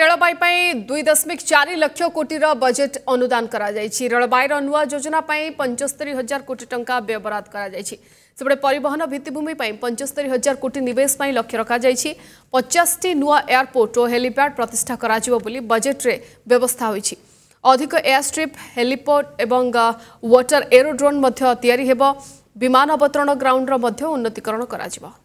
ରେଳବାଇ ଦୁଇ ଦଶମିକ ଚାରି ଲକ୍ଷ କୋଟିର ବଜେଟ୍ ଅନୁଦାନ କରାଯାଇଛି ରେଳବାଇର ନୂଆ ଯୋଜନା ପାଇଁ ପଞ୍ଚସ୍ତରୀ ହଜାର କୋଟି ଟଙ୍କା ବ୍ୟୟବରାଦ କରାଯାଇଛି ସେପଟେ ପରିବହନ ଭିତ୍ତିଭୂମି ପାଇଁ ପଞ୍ଚସ୍ତରୀ ହଜାର କୋଟି ନିବେଶ ପାଇଁ ଲକ୍ଷ୍ୟ ରଖାଯାଇଛି ପଚାଶଟି ନୂଆ ଏୟାରପୋର୍ଟ ଓ ହେଲିପ୍ୟାଡ୍ ପ୍ରତିଷ୍ଠା କରାଯିବ ବୋଲି ବଜେଟ୍ରେ ବ୍ୟବସ୍ଥା ହୋଇଛି ଅଧିକ ଏୟାରଷ୍ଟ୍ରିପ୍ ହେଲିପୋର୍ଟ ଏବଂ ୱାଟର ଏରୋଡ୍ରୋନ୍ ମଧ୍ୟ ତିଆରି ହେବ ବିମାନ ଅବତରଣ ଗ୍ରାଉଣ୍ଡର ମଧ୍ୟ ଉନ୍ନତିକରଣ କରାଯିବ